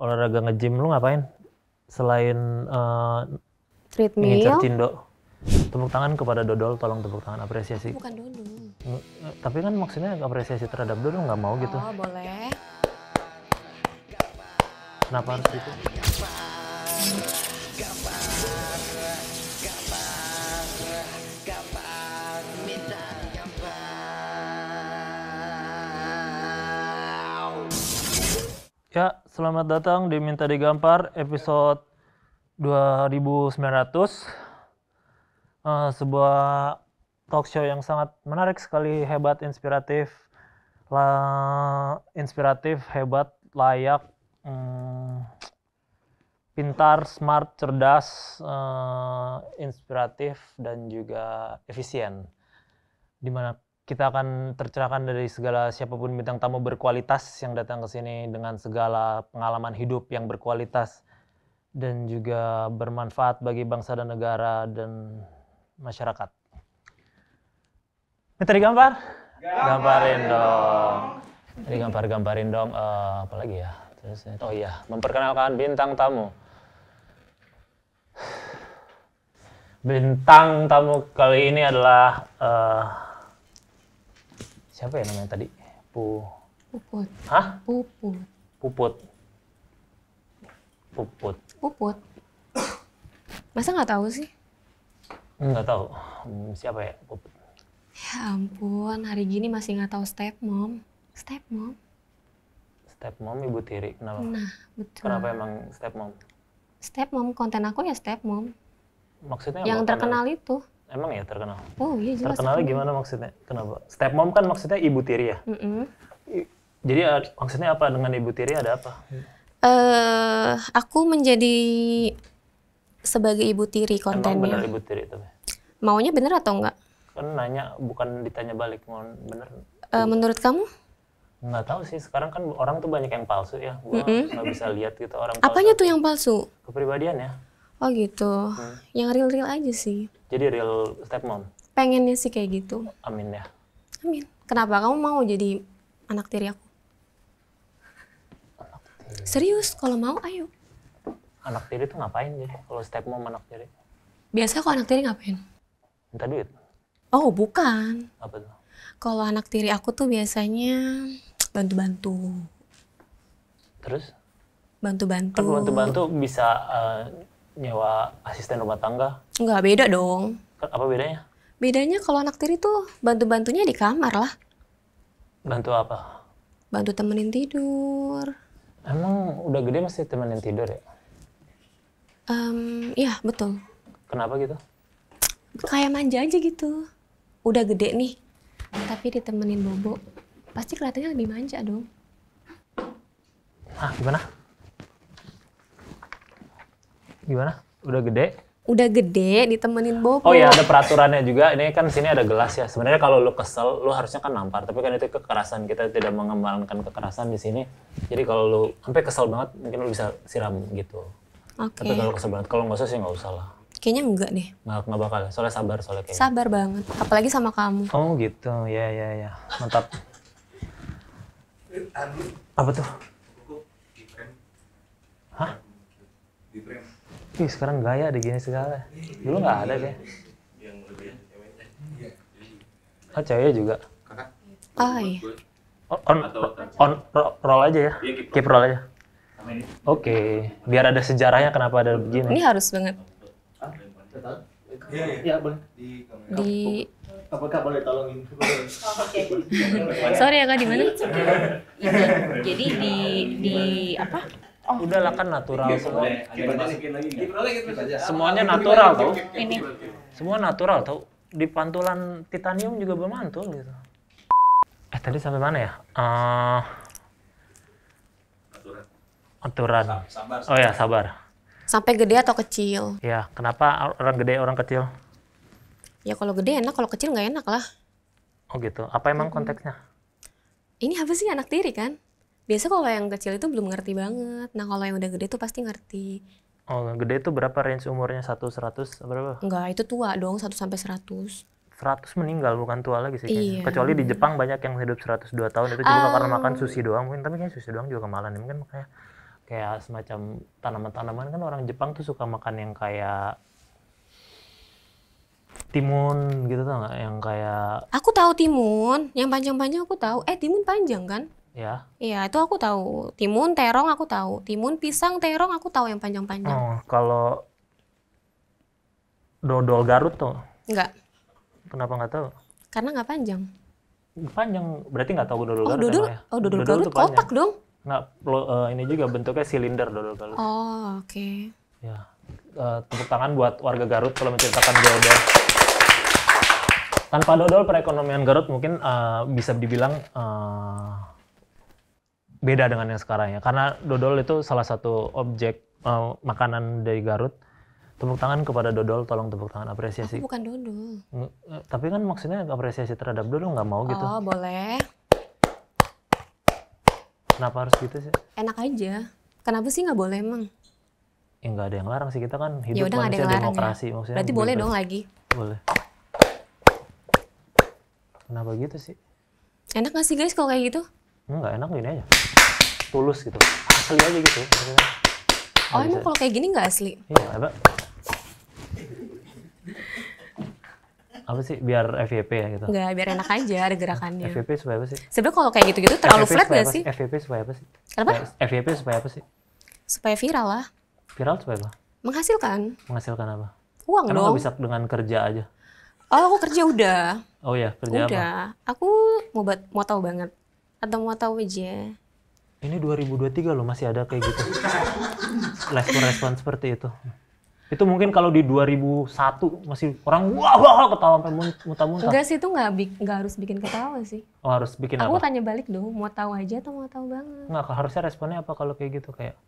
olahraga nge-gym lu ngapain? Selain uh, treadmill, cindo. Tepuk tangan kepada Dodol, tolong tepuk tangan apresiasi. Bukan Dodol. Tapi kan maksudnya apresiasi terhadap Dodol nggak mau gitu. Oh, boleh. Kenapa harus gitu? Selamat datang di Minta Digampar episode 2900 uh, eh, Sebuah talk show yang sangat menarik sekali, hebat, inspiratif la Inspiratif, hebat, layak, um, pintar, smart, cerdas, uh, inspiratif, dan juga efisien Dimana kita akan tercerahkan dari segala siapapun bintang tamu berkualitas yang datang ke sini dengan segala pengalaman hidup yang berkualitas dan juga bermanfaat bagi bangsa dan negara dan masyarakat. tadi gambar, Gambarin dong. Tadi gambar-gambarin dong uh, apa lagi ya? Terus oh iya, memperkenalkan bintang tamu. Bintang tamu kali ini adalah uh, siapa ya namanya tadi? Pu Puput. Hah? Puput. Puput. Puput. Puput. Masa nggak tahu sih? Nggak tahu. Hmm, siapa ya Puput? Ya ampun, hari gini masih nggak tahu stepmom. Stepmom? Stepmom Ibu Tiri, kenapa? Nah, betul. Kenapa emang stepmom? Stepmom, konten aku ya stepmom. Maksudnya Yang terkenal itu. Emang ya terkenal? Oh iya jelas. Terkenalnya gimana maksudnya? Kenapa? Stepmom kan maksudnya ibu tiri ya? Mm -hmm. Jadi eh, maksudnya apa dengan ibu tiri ada apa? Uh, aku menjadi sebagai ibu tiri kontennya. Emang bener ibu tiri itu? Maunya bener atau enggak? Kan nanya, bukan ditanya balik. mau Bener. Uh, menurut kamu? Nggak tahu sih, sekarang kan orang tuh banyak yang palsu ya. Gue mm -hmm. nggak bisa lihat gitu orang Apanya palsu. tuh yang palsu? Kepribadian ya. Oh gitu. Hmm. Yang real-real aja sih. Jadi real stepmom? Pengennya sih kayak gitu. Amin ya. Amin. Kenapa? Kamu mau jadi anak tiri aku? Anak tiri. Serius, kalau mau ayo. Anak tiri tuh ngapain ya? Kalau stepmom anak tiri? Biasa kok anak tiri ngapain? Minta duit. Oh, bukan. Apa tuh? Kalau anak tiri aku tuh biasanya bantu-bantu. Terus? Bantu-bantu. Kan bantu-bantu bisa uh, nyewa asisten rumah tangga? Enggak beda dong. Apa bedanya? Bedanya kalau anak tiri tuh bantu-bantunya di kamar lah. Bantu apa? Bantu temenin tidur. Emang udah gede masih temenin tidur ya? Um, iya, betul. Kenapa gitu? Kayak manja aja gitu. Udah gede nih, tapi ditemenin bobo. Pasti kelihatannya lebih manja dong. Ah, gimana? gimana? Udah gede? Udah gede ditemenin bobo. Oh iya ada peraturannya juga. Ini kan sini ada gelas ya. Sebenarnya kalau lu kesel, lu harusnya kan nampar. Tapi kan itu kekerasan. Kita tidak mengembangkan kekerasan di sini. Jadi kalau lu sampai kesel banget, mungkin lu bisa siram gitu. Okay. Tapi kalau kesel banget, kalau nggak usah sih nggak usah lah. Kayaknya enggak deh. Nggak, nggak bakal. Ya. Soalnya sabar, soalnya kayak. Sabar banget. Apalagi sama kamu. Oh gitu. Ya, ya, ya. Mantap. Anu. Apa tuh? Hah? Di frame. Ih, sekarang gaya ada gini segala. Dulu nggak ada deh. Oh, iya. ah, cewek juga. Oh iya. On, on, roll aja ya. Iya, keep roll aja. Oke, okay. biar ada sejarahnya kenapa ada begini. Ini harus banget. Iya, iya, boleh. Di Apakah boleh tolongin? Sorry ya kak, di mana? Jadi di di apa? Oh. lah kan natural ya, semua. Semuanya natural tau. Ini. Semua natural tau. Di pantulan titanium juga bermantul gitu. Eh tadi sampai mana ya? Uh, aturan. Aturan. Oh ya sabar. Sampai gede atau kecil? Ya kenapa orang gede orang kecil? Ya kalau gede enak, kalau kecil nggak enak lah. Oh gitu. Apa emang konteksnya? Ini apa sih anak tiri kan? biasa kalau yang kecil itu belum ngerti banget nah kalau yang udah gede tuh pasti ngerti oh gede itu berapa range umurnya satu seratus berapa enggak itu tua dong satu sampai seratus 100 meninggal bukan tua lagi sih iya. Kecuali di Jepang banyak yang hidup 102 tahun itu juga um, karena makan sushi ah. doang mungkin tapi kayaknya sushi doang juga kemalan mungkin makanya kayak semacam tanaman-tanaman kan orang Jepang tuh suka makan yang kayak timun gitu tau gak? yang kayak aku tahu timun yang panjang-panjang aku tahu eh timun panjang kan Ya. Iya, itu aku tahu. Timun, terong aku tahu. Timun, pisang, terong aku tahu yang panjang-panjang. Oh, kalau dodol Garut tuh? Enggak. Kenapa nggak tahu? Karena nggak panjang. Panjang berarti nggak tahu dodol oh, Garut. Dodol, ya, oh, dodol, dodol Garut kotak panjang. dong. Nah, uh, ini juga bentuknya silinder dodol Garut. Oh, oke. Okay. Ya. Uh, tepuk tangan buat warga Garut kalau menceritakan dodol tanpa dodol perekonomian Garut mungkin uh, bisa dibilang uh, beda dengan yang sekarang ya. Karena dodol itu salah satu objek uh, makanan dari Garut. Tepuk tangan kepada dodol, tolong tepuk tangan apresiasi. Aku bukan dodol. Eh, tapi kan maksudnya apresiasi terhadap dodol nggak mau gitu. Oh boleh. Kenapa harus gitu sih? Enak aja. Kenapa sih nggak boleh emang? Ya nggak ada yang larang sih kita kan hidup Yaudah, manusia ada ya. demokrasi ya. maksudnya. Berarti boleh dong lagi. Boleh. Kenapa gitu sih? Enak nggak sih guys kalau kayak gitu? Enggak enak gini aja tulus gitu asli aja gitu maksudnya. oh emang kalau kayak gini nggak asli iya apa apa sih biar FYP ya gitu nggak biar enak aja ada gerakannya FYP supaya apa sih sebenarnya kalau kayak gitu-gitu terlalu flat nggak sih FYP supaya apa sih apa FYP supaya apa sih supaya viral lah viral supaya apa menghasilkan menghasilkan apa uang Karena dong bisa dengan kerja aja oh aku kerja udah oh ya kerja udah. apa aku mau mau tahu banget atau mau tahu aja ini 2023 loh masih ada kayak gitu respon-respon seperti itu itu mungkin kalau di 2001 masih orang wah wah, ketawa sampai muntah-muntah enggak sih itu nggak nggak harus bikin ketawa sih oh harus bikin aku apa? tanya balik dong mau tahu aja atau mau tahu banget nggak harusnya responnya apa kalau kayak gitu kayak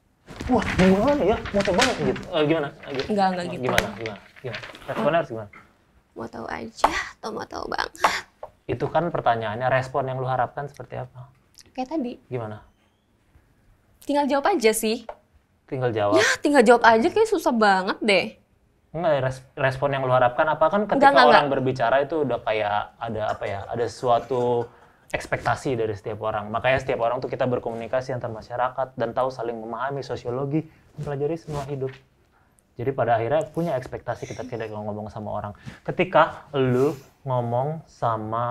wah gimana ya mau tahu banget gitu uh, gimana enggak eh, enggak gitu gimana gimana gimana responnya harus gimana mau tahu aja atau mau tahu banget itu kan pertanyaannya respon yang lu harapkan seperti apa kayak tadi gimana Tinggal jawab aja sih. Tinggal jawab. Ya, tinggal jawab aja kayak susah banget deh. Enggak, ya, respon yang lo harapkan apa kan ketika enggak, orang enggak. berbicara itu udah kayak ada apa ya, ada suatu ekspektasi dari setiap orang. Makanya setiap orang tuh kita berkomunikasi antar masyarakat dan tahu saling memahami sosiologi, pelajari semua hidup. Jadi pada akhirnya punya ekspektasi kita tidak ngomong sama orang. Ketika lu ngomong sama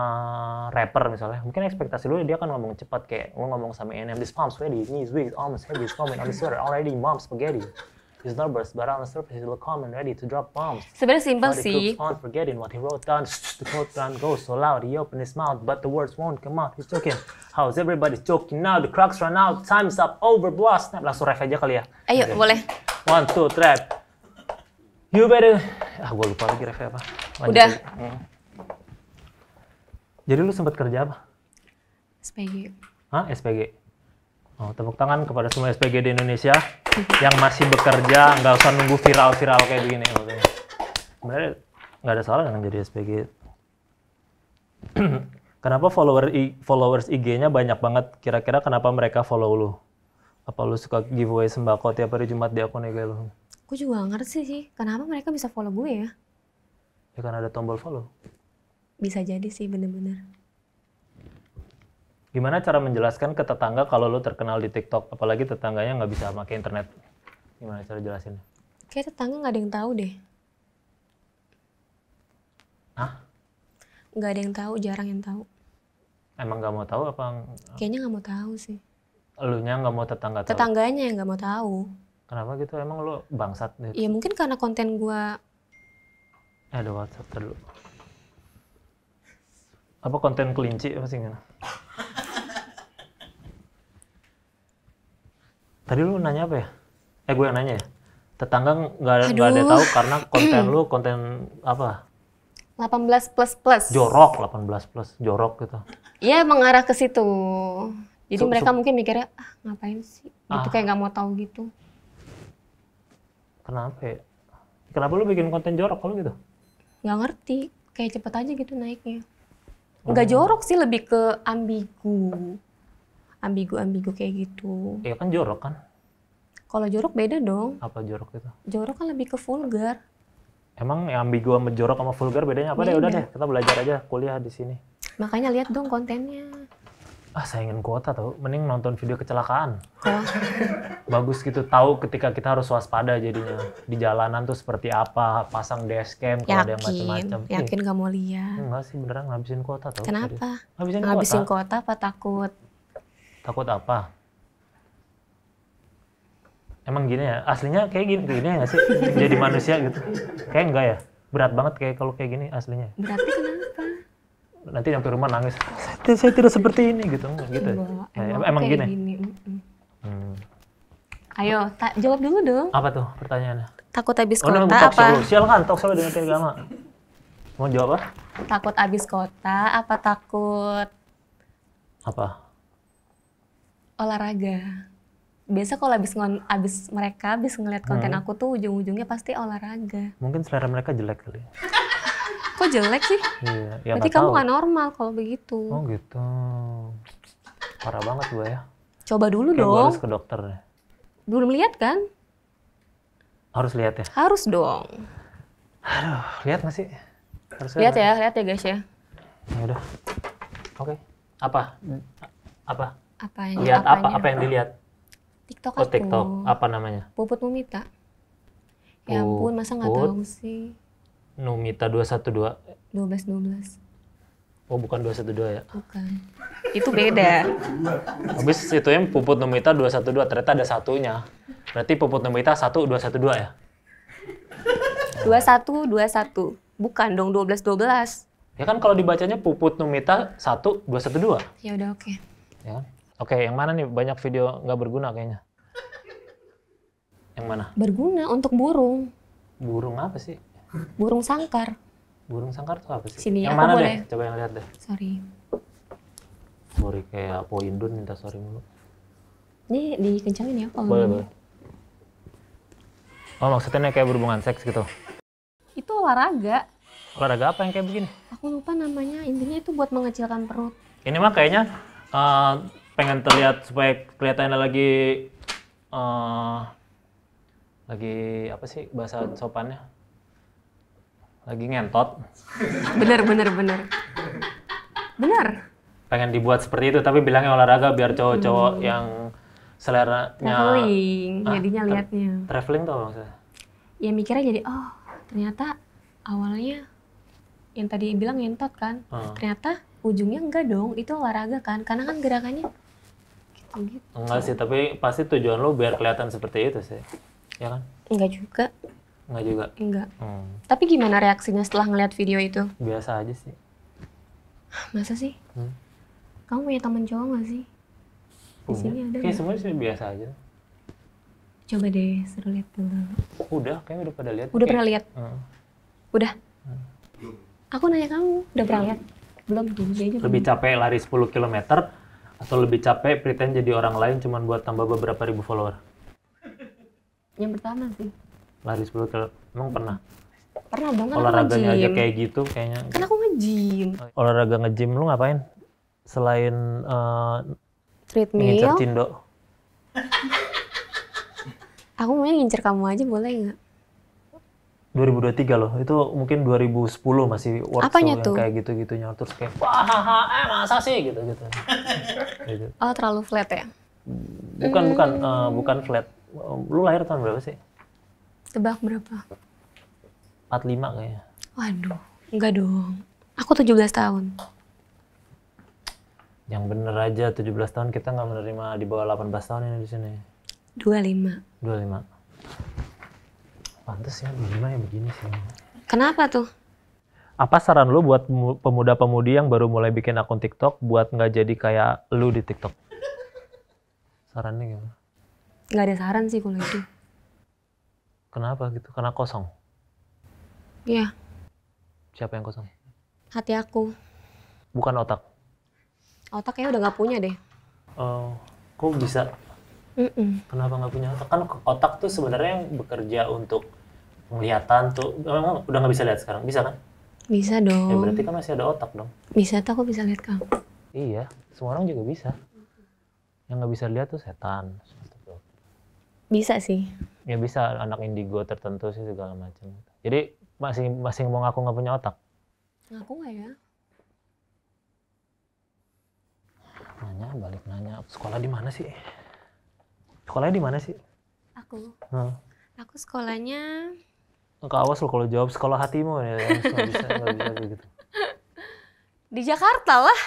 rapper misalnya, mungkin ekspektasi lu dia akan ngomong cepat kayak lu ngomong sama Eminem, this palms sweaty, knees weak, arms heavy, coming on the sweater, already mom spaghetti. His numbers, but on the surface he look calm and ready to drop bombs. Sebenarnya simpel sih. on forgetting what he wrote down. The quote down goes so loud he opened his mouth, but the words won't come out. He's joking. How's everybody joking now? The clocks run out. Time's up. Over. Blast. Nah, langsung ref aja kali ya. Ayo, okay. boleh. One, two, trap. You better... Ah, gue lupa lagi refnya apa. Lanjut Udah. Hmm. Jadi lu sempat kerja apa? SPG. Hah? SPG? Oh, tepuk tangan kepada semua SPG di Indonesia yang masih bekerja, nggak usah nunggu viral-viral kayak begini. Sebenarnya nggak ada salah dengan jadi SPG. kenapa follower I, followers IG-nya banyak banget? Kira-kira kenapa mereka follow lu? Apa lu suka giveaway sembako tiap hari Jumat di akun IG lu? Gue juga gak ngerti sih, kenapa mereka bisa follow gue ya? Ya kan ada tombol follow. Bisa jadi sih, bener-bener. Gimana cara menjelaskan ke tetangga kalau lo terkenal di TikTok, apalagi tetangganya nggak bisa pakai internet? Gimana cara jelasinnya? Kayak tetangga nggak ada yang tahu deh. Hah? Nggak ada yang tahu, jarang yang tahu. Emang nggak mau tahu apa? Kayaknya nggak mau tahu sih. Elunya nggak mau tetangga tahu. Tetangganya yang nggak mau tahu. Kenapa gitu? Emang lo bangsat gitu? Iya mungkin karena konten gua. Eh, Ada WhatsApp dulu. Apa konten kelinci apa sih Tadi lu nanya apa ya? Eh gue yang nanya ya? Tetangga nggak ada tahu karena konten lu konten apa? 18 plus plus. Jorok 18 plus, jorok gitu. Iya mengarah ke situ. Jadi so, mereka so, mungkin mikirnya ah ngapain sih? Itu ah. kayak nggak mau tahu gitu. Kenapa ya? Kenapa lu bikin konten jorok kalau gitu? Gak ngerti. Kayak cepet aja gitu naiknya. Gak oh. jorok sih, lebih ke ambigu. Ambigu-ambigu kayak gitu. Iya kan jorok kan? Kalau jorok beda dong. Apa jorok itu? Jorok kan lebih ke vulgar. Emang yang ambigu sama jorok sama vulgar bedanya apa deh? Udah deh, kita belajar aja kuliah di sini. Makanya lihat dong kontennya ah ingin kuota tuh, mending nonton video kecelakaan bagus gitu tahu ketika kita harus waspada jadinya di jalanan tuh seperti apa pasang dashcam kalau ada macam-macam yakin eh. Iya. gak mau lihat enggak sih beneran ngabisin kuota tuh. kenapa ngabisin, ngabisin kuota. kuota apa takut takut apa emang gini ya aslinya kayak gini gini ya gak sih jadi manusia gitu kayak enggak ya berat banget kayak kalau kayak gini aslinya berarti kenapa nanti sampai rumah nangis saya tidak seperti ini gitu gitu emang, emang gini, gini. Hmm. ayo jawab dulu dong apa tuh pertanyaannya takut habis oh, kota talk apa sial kan tok show dengan agama mau jawab apa takut habis kota apa takut apa olahraga biasa kalau habis ngon abis mereka habis ngeliat konten hmm. aku tuh ujung-ujungnya pasti olahraga mungkin selera mereka jelek kali ya kok jelek sih? Iya, ya Berarti kamu nggak normal kalau begitu. Oh gitu. Parah banget gue ya. Coba dulu Kayak dong. Gue harus ke dokter Belum lihat kan? Harus lihat ya? Harus dong. Aduh, lihat masih. Harus lihat ya, lihat ya guys ya. Ya udah. Oke. Okay. Apa? Apa? Apa yang lihat apa, apa yang dilihat? TikTok oh, aku. TikTok. Apa namanya? Puput Mumita. Ya ampun, masa nggak tahu sih? Nomita 212. 12 12. Oh, bukan 212 ya? Bukan. Itu beda. Habis itu yang Puput Nomita 212 ternyata ada satunya. Berarti Puput Nomita 1 212 ya? 21 21. Bukan dong 12 12. Ya kan kalau dibacanya Puput Nomita 1 212. Ya udah oke. Okay. Ya. Kan? Oke, okay, yang mana nih banyak video nggak berguna kayaknya? Yang mana? Berguna untuk burung. Burung apa sih? burung sangkar. Burung sangkar itu apa sih? Sini, yang mana boleh. deh? Coba yang lihat deh. Sorry. Sorry kayak Poindun minta sorry mulu. Ini dikencangin ya kalau. Boleh, boleh. Oh maksudnya kayak berhubungan seks gitu? Itu olahraga. Olahraga apa yang kayak begini? Aku lupa namanya, intinya itu buat mengecilkan perut. Ini mah kayaknya uh, pengen terlihat supaya kelihatannya lagi uh, lagi apa sih bahasa sopannya lagi ngentot. Bener, bener, bener. Bener. Pengen dibuat seperti itu, tapi bilangnya olahraga biar cowok-cowok hmm. yang seleranya... Traveling, ah, jadinya liatnya. Tra traveling tuh maksudnya? Ya mikirnya jadi, oh ternyata awalnya yang tadi bilang ngentot kan, hmm. ternyata ujungnya enggak dong, itu olahraga kan, karena kan gerakannya gitu-gitu. Enggak sih, tapi pasti tujuan lu biar kelihatan seperti itu sih, ya kan? Enggak juga. Enggak juga. Enggak. Hmm. Tapi gimana reaksinya setelah ngeliat video itu? Biasa aja sih. Masa sih? Hmm. Kamu punya teman cowok gak sih? Di sini ada Kayak semuanya sih biasa aja. Coba deh seru lihat dulu. Udah, kayaknya udah pada lihat. Udah kayak... pernah lihat? Hmm. Udah. Hmm. Aku nanya kamu, udah pernah lihat? Belum tuh, aja. Lebih capek lari 10 km atau lebih capek pretend jadi orang lain cuman buat tambah beberapa ribu follower? Yang pertama sih lari 10 kilo emang pernah pernah banget olahraganya aja kayak gitu kayaknya kan aku nge-gym olahraga nge-gym lu ngapain selain uh, treadmill ngincer cindo aku mau ngincer kamu aja boleh nggak 2023 loh, itu mungkin 2010 masih workshop yang tuh? kayak gitu-gitunya. Terus kayak, wah, eh masa sih? Gitu-gitu. gitu. Oh, terlalu flat ya? Bukan, hmm. bukan. Uh, bukan flat. Lu lahir tahun berapa sih? Tebak berapa? 45 kayaknya. Waduh, enggak dong. Aku 17 tahun. Yang bener aja 17 tahun kita nggak menerima di bawah 18 tahun ini di sini. 25. 25. Pantes ya 25 ya begini sih. Kenapa tuh? Apa saran lu buat pemuda-pemudi yang baru mulai bikin akun TikTok buat nggak jadi kayak lu di TikTok? Sarannya gimana? Nggak ada saran sih kalau itu. Kenapa gitu? Karena kosong. Iya. Siapa yang kosong? Hati aku. Bukan otak. Otak ya udah nggak punya deh. Oh, kok bisa? Mm -mm. Kenapa nggak punya otak? Kan otak tuh sebenarnya yang bekerja untuk penglihatan tuh memang udah nggak bisa lihat sekarang, bisa kan? Bisa ya, dong. Ya berarti kan masih ada otak dong. Bisa tuh aku bisa lihat kamu. Iya, semua orang juga bisa. Yang nggak bisa lihat tuh setan. Bisa sih. Ya bisa anak indigo tertentu sih segala macam. Jadi masih masih mau ngaku nggak punya otak? Ngaku nggak ya? Nanya balik nanya sekolah di mana sih? Sekolahnya di mana sih? Aku. Hmm. Aku sekolahnya. Enggak awas lo kalau jawab sekolah hatimu ya. Gak bisa, bisa gitu. Di Jakarta lah.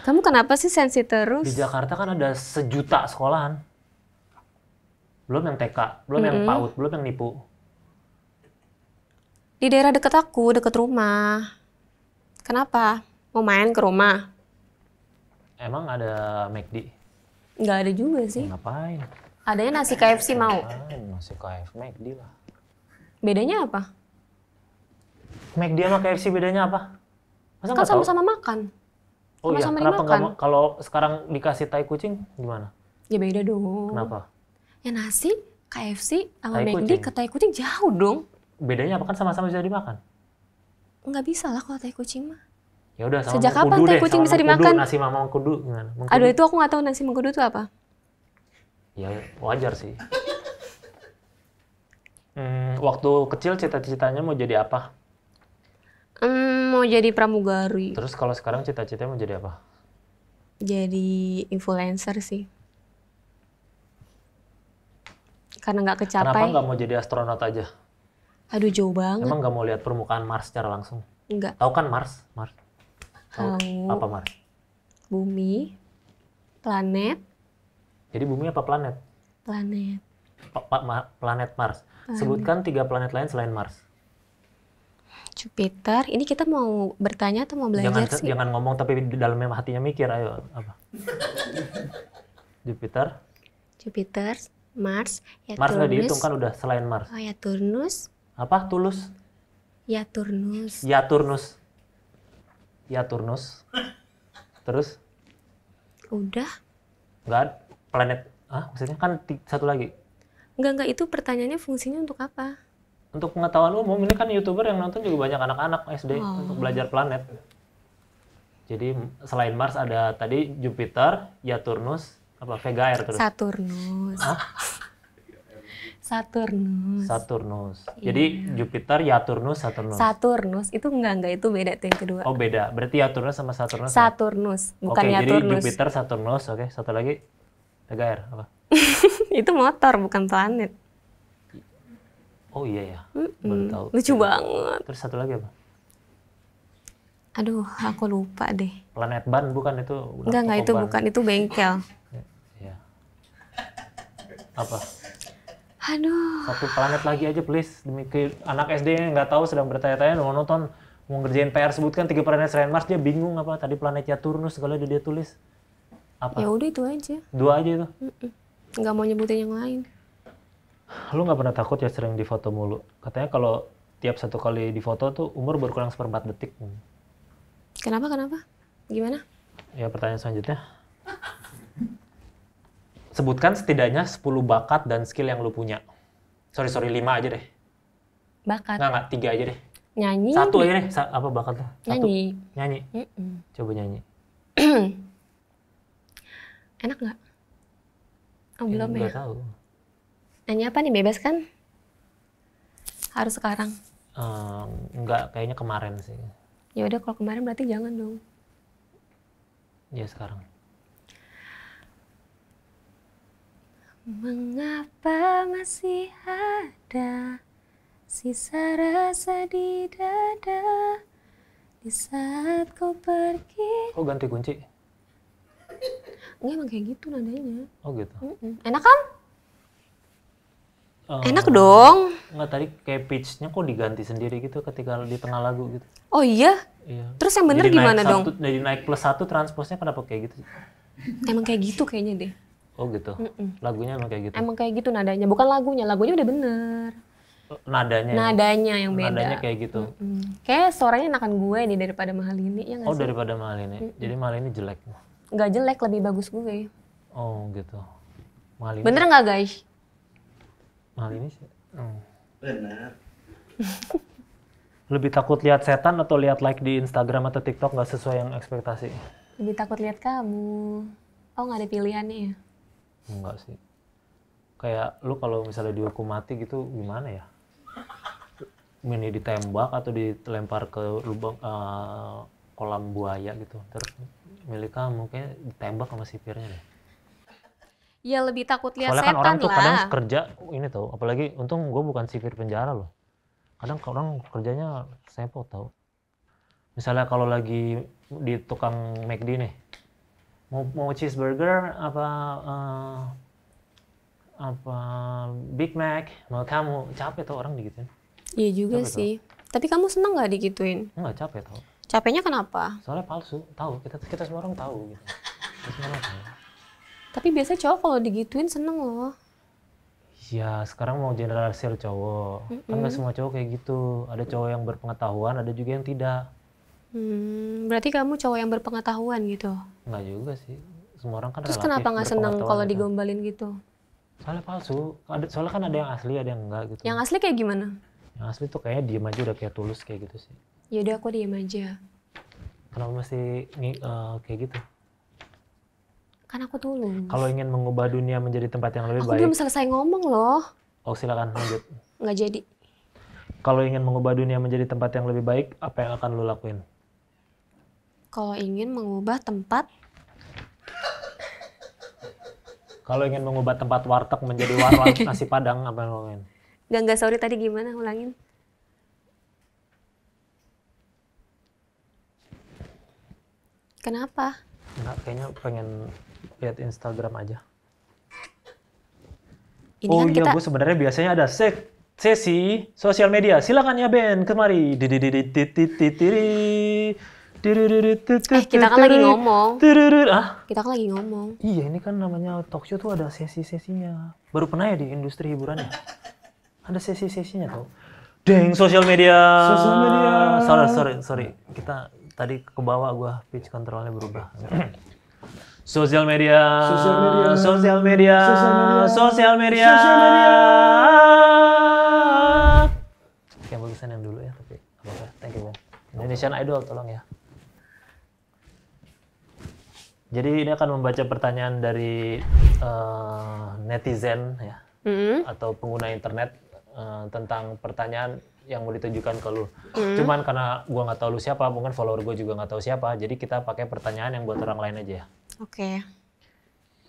Kamu kenapa sih sensi terus? Di Jakarta kan ada sejuta sekolahan. Belum yang TK, belum mm -hmm. yang PAUD, belum yang nipu. Di daerah deket aku, deket rumah. Kenapa? Mau main ke rumah? Emang ada McD? Nggak ada juga sih. Ya, ngapain? Adanya nasi KFC mau. Ngapain? Nasi KFC, McD lah. Bedanya apa? McD sama KFC bedanya apa? Masa kan sama-sama makan. Oh iya, kenapa makan. kalau sekarang dikasih tai kucing gimana? Ya beda dong. Kenapa? Ya nasi, KFC, sama McD ke tai kucing jauh dong. Bedanya apa kan sama-sama bisa dimakan? Nggak bisa lah kalau tai kucing mah. Ya udah sama Sejak kapan tai kucing bisa dimakan? nasi mama mengkudu gimana? Aduh itu aku nggak tahu nasi mengkudu itu apa. Ya wajar sih. hmm, waktu kecil cita-citanya mau jadi apa? Hmm, mau jadi pramugari. Terus kalau sekarang cita-citanya mau jadi apa? Jadi influencer sih. Karena nggak kecapai. Kenapa nggak mau jadi astronot aja? Aduh jauh banget. Emang nggak mau lihat permukaan Mars secara langsung? Enggak. Tahu kan Mars? Mars. Tahu. Apa Mars? Bumi, planet. Jadi bumi apa planet? Planet. Pa pa ma planet Mars. Planet. Sebutkan tiga planet lain selain Mars. Jupiter. Ini kita mau bertanya atau mau belajar jangan, sih? Jangan ngomong tapi di dalam hatinya mikir. Ayo apa? Jupiter. Jupiter, Mars, ya Mars udah dihitung kan udah selain Mars. Oh ya Turnus. Apa? Tulus. Ya Turnus. Ya Turnus. Ya Turnus. Terus? Udah. Enggak planet. Ah, maksudnya kan satu lagi. Enggak, enggak itu pertanyaannya fungsinya untuk apa? untuk pengetahuan umum ini kan youtuber yang nonton juga banyak anak-anak SD oh. untuk belajar planet. Jadi selain Mars ada tadi Jupiter, Saturnus, apa Vega Air terus. Saturnus. Hah? Saturnus. Saturnus. Iya. Jadi Jupiter, Saturnus, Saturnus. Saturnus itu enggak enggak itu beda tuh yang kedua. Oh beda. Berarti Saturnus sama Saturnus. Ya? Saturnus, ya? bukan okay, Saturnus. Jadi Jupiter, Saturnus, oke. Okay. Satu lagi Vega Air apa? itu motor bukan planet. Oh iya ya, mm -mm. baru tahu. Iya, iya. Lucu banget. Terus satu lagi apa? Aduh, aku lupa deh. Planet Ban bukan itu? Enggak, enggak itu ban. bukan, itu bengkel. Iya, iya. Apa? Aduh. Satu planet lagi aja please. Demi anak SD yang nggak tahu sedang bertanya-tanya mau nonton mau ngerjain PR sebutkan tiga planet selain Mars dia bingung apa tadi planetnya Saturnus segala dia, tulis. Apa? Ya udah itu aja. Dua aja itu. Mm -mm. Nggak mau nyebutin yang lain lu nggak pernah takut ya sering difoto mulu katanya kalau tiap satu kali difoto tuh umur berkurang seperempat detik kenapa kenapa gimana ya pertanyaan selanjutnya sebutkan setidaknya 10 bakat dan skill yang lu punya sorry sorry 5 aja deh bakat nggak nggak tiga aja deh nyanyi satu aja deh Sa apa bakat satu nyanyi nyanyi mm -mm. coba nyanyi enak nggak oh, belum ya, ya? tahu Nanya apa nih, bebas kan? Harus sekarang. Um, enggak, kayaknya kemarin sih. Ya udah kalau kemarin berarti jangan dong. Ya sekarang. Mengapa masih ada sisa rasa di dada di saat kau pergi? Oh ganti kunci? Enggak emang kayak gitu nadanya. Oh gitu. Mm -mm. Enak kan? Uh, Enak dong. Enggak tadi kayak pitch kok diganti sendiri gitu ketika di tengah lagu gitu. Oh iya? Iya. Terus yang bener jadi gimana dong? Satu, jadi naik plus satu transposnya kenapa kayak gitu? Emang kayak gitu kayaknya deh. Oh gitu. Mm -mm. Lagunya emang kayak gitu. Emang kayak gitu nadanya, bukan lagunya. Lagunya udah bener. Oh, nadanya. Nadanya yang, yang beda. Nadanya kayak gitu. Mm -mm. Kayak suaranya enakan gue nih daripada mahal ini ya Oh sih? daripada mahal ini. Mm -mm. Jadi mahal ini jelek. Gak jelek, lebih bagus gue. Oh gitu. Mahal Bener nggak guys? hal ini sih. Hmm. Benar. Lebih takut lihat setan atau lihat like di Instagram atau TikTok nggak sesuai yang ekspektasi? Lebih takut lihat kamu. Oh nggak ada pilihannya ya? Enggak sih. Kayak lu kalau misalnya dihukum mati gitu gimana ya? Mini ditembak atau dilempar ke lubang uh, kolam buaya gitu. Terus milik kamu kayak ditembak sama sipirnya deh ya lebih takut lihat Soalnya setan kan orang lah. tuh kadang kerja ini tau, apalagi untung gue bukan sipir penjara loh. Kadang orang kerjanya sepot tau. Misalnya kalau lagi di tukang McD nih, mau mau cheeseburger apa uh, apa Big Mac, mau kamu capek tuh orang digituin. Iya juga capek sih. Tau. Tapi kamu seneng nggak digituin? Enggak capek tau. Capeknya kenapa? Soalnya palsu, tahu kita kita semua orang tahu gitu. Kita semua orang tahu. Tapi biasanya cowok kalau digituin seneng loh. Ya sekarang mau generalisir cowok. Mm -mm. Kan gak semua cowok kayak gitu. Ada cowok yang berpengetahuan, ada juga yang tidak. Hmm, berarti kamu cowok yang berpengetahuan gitu? Nggak juga sih. Semua orang kan Terus kenapa nggak seneng kalau digombalin gitu. digombalin gitu? Soalnya palsu. soalnya kan ada yang asli, ada yang enggak gitu. Yang asli kayak gimana? Yang asli tuh kayaknya diem aja udah kayak tulus kayak gitu sih. Ya Yaudah aku diem aja. Kenapa masih uh, kayak gitu? Kan aku tulis. Kalau ingin mengubah dunia menjadi tempat yang lebih aku baik. Aku belum selesai ngomong loh. Oh silakan lanjut. Nggak jadi. Kalau ingin mengubah dunia menjadi tempat yang lebih baik, apa yang akan lo lakuin? Kalau ingin mengubah tempat Kalau ingin mengubah tempat warteg menjadi warung nasi padang, apa yang lo lakuin? Gak, nggak sorry tadi gimana? Ulangin. Kenapa? Enggak, kayaknya pengen lihat Instagram aja. Ini oh kan iya, kita... gue sebenarnya biasanya ada sek sesi sosial media. Silakan ya Ben, kemari. Eh, kita kan lagi ngomong. Ah? Kita kan lagi ngomong. Iya, ini kan namanya talk show tuh ada sesi-sesinya. Baru pernah ya di industri hiburannya? Ada sesi-sesinya tuh. Deng, sosial media. Sosial media. Sorry, sorry, sorry. Kita tadi ke bawah gua pitch controlnya berubah. Sosial media, sosial media, sosial media, sosial media. Yang bagusan yang dulu ya, tapi apa Thank you, bang. Indonesian Idol, tolong ya. Jadi ini akan membaca pertanyaan dari uh, netizen ya, mm -hmm. atau pengguna internet uh, tentang pertanyaan yang mau ditunjukkan ke lu. Hmm. Cuman karena gua nggak tahu lu siapa, mungkin follower gua juga nggak tahu siapa, jadi kita pakai pertanyaan yang buat orang lain aja ya. Oke. Okay.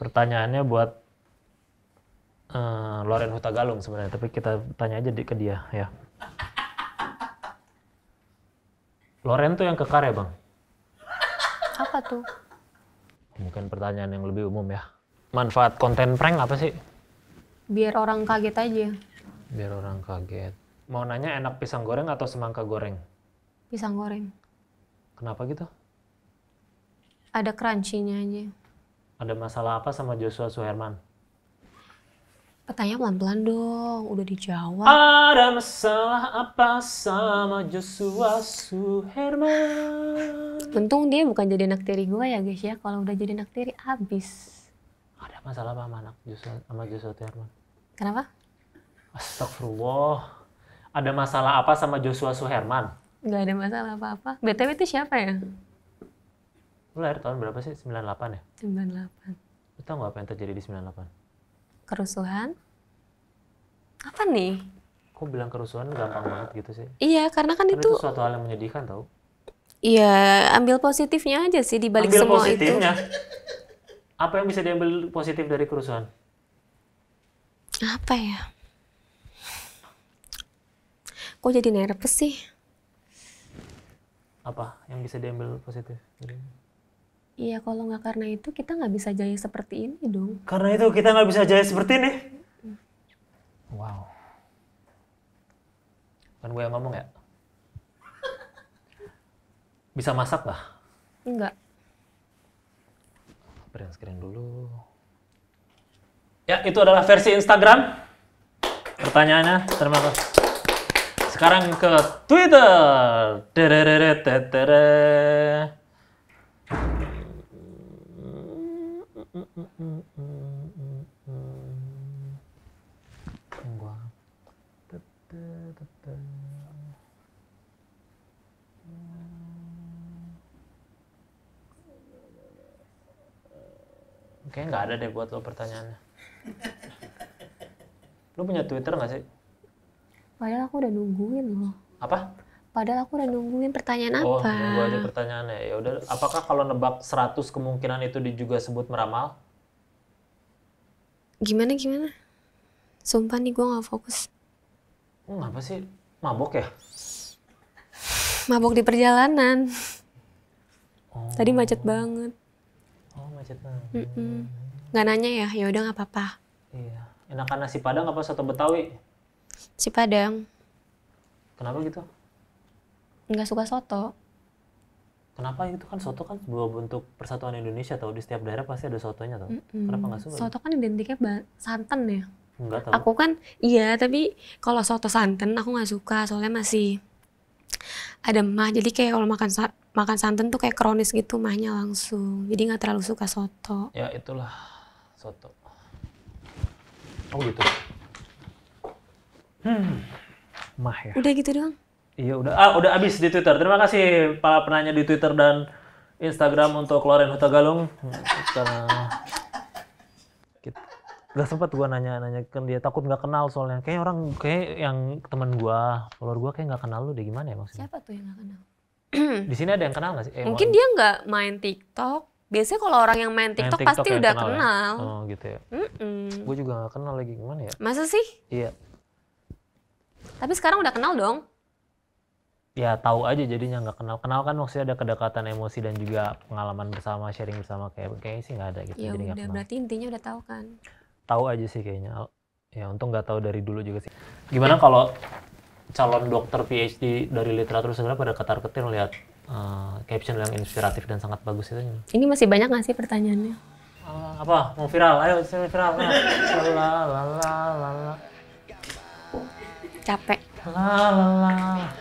Pertanyaannya buat uh, Loren Huta Galung sebenarnya, tapi kita tanya aja di, ke dia ya. Loren tuh yang kekar ya bang? Apa tuh? Mungkin pertanyaan yang lebih umum ya. Manfaat konten prank apa sih? Biar orang kaget aja. Biar orang kaget. Mau nanya enak pisang goreng atau semangka goreng? Pisang goreng. Kenapa gitu? Ada crunchy-nya aja. Ada masalah apa sama Joshua Suherman? Pertanyaan pelan-pelan dong, udah dijawab. Ada masalah apa sama Joshua Suherman? Untung dia bukan jadi anak tiri gue ya guys ya, kalau udah jadi anak tiri abis. Ada masalah apa sama anak Joshua, sama Joshua Suherman? Kenapa? Astagfirullah ada masalah apa sama Joshua Suherman? Gak ada masalah apa-apa. BTW itu siapa ya? Lu lahir tahun berapa sih? 98 ya? 98. Lu tau gak apa yang terjadi di 98? Kerusuhan. Apa nih? Kok bilang kerusuhan gampang banget gitu sih? Iya, karena kan itu... itu suatu hal yang menyedihkan tau. Iya, ambil positifnya aja sih di balik semua positifnya. itu. Apa yang bisa diambil positif dari kerusuhan? Apa ya? Kok jadi nervous sih? Apa yang bisa diambil positif Iya, kalau nggak karena itu kita nggak bisa jaya seperti ini dong. Karena itu kita nggak bisa jaya seperti ini. Wow. Kan gue yang ngomong ya? Bisa masak lah. Enggak. Print screen dulu. Ya, itu adalah versi Instagram. Pertanyaannya, terima kasih. Sekarang ke Twitter. Kayaknya nggak ada deh buat lo pertanyaannya. Lo punya Twitter nggak sih? Padahal aku udah nungguin loh. Apa? Padahal aku udah nungguin pertanyaan oh, apa. Oh, nunggu aja pertanyaannya. Ya udah, apakah kalau nebak 100 kemungkinan itu juga sebut meramal? Gimana gimana? Sumpah nih gue nggak fokus. Hmm, apa sih? Mabok ya? Mabok di perjalanan. Oh. Tadi macet banget. Oh, macet banget. Mm -mm. Gak nanya ya? Ya udah nggak apa-apa. Iya. Enakan nasi Padang apa soto Betawi? Si Padang. Kenapa gitu? Nggak suka soto. Kenapa itu kan soto kan sebuah bentuk persatuan Indonesia tau di setiap daerah pasti ada sotonya tahu. Mm -mm. Kenapa nggak suka? Soto kan identiknya santan ya. Enggak tahu. Aku kan iya tapi kalau soto santan aku nggak suka soalnya masih ada mah jadi kayak kalau makan sa makan santan tuh kayak kronis gitu mahnya langsung jadi nggak terlalu suka soto ya itulah soto oh gitu Hmm, mah ya. Udah gitu doang. Iya udah ah udah abis di Twitter. Terima kasih para penanya di Twitter dan Instagram untuk keluarin Huta Galung karena nggak gak sempat gue nanya nanya kan dia takut nggak kenal soalnya kayak orang kayak yang teman gue follower gue kayak nggak kenal lu deh gimana ya maksudnya siapa tuh yang nggak kenal di sini ada yang kenal gak sih eh, mungkin dia nggak main TikTok biasanya kalau orang yang main TikTok, main TikTok pasti udah kenal, ya? kenal. Ya? oh gitu ya mm -mm. gue juga gak kenal lagi gimana ya masa sih iya tapi sekarang udah kenal dong? Ya tahu aja jadinya nggak kenal. Kenal kan maksudnya ada kedekatan emosi dan juga pengalaman bersama, sharing bersama kayak kayaknya sih nggak ada gitu. Ya jadi udah, berarti intinya udah tahu kan? Tahu aja sih kayaknya. Ya untung nggak tahu dari dulu juga sih. Gimana kalau calon dokter PhD dari literatur segera pada ketar-ketir melihat uh, eh, caption yang inspiratif dan sangat bagus itu? Ini masih banyak nggak sih pertanyaannya? Uh, apa mau viral? Ayo viral. Nah capek. Lala.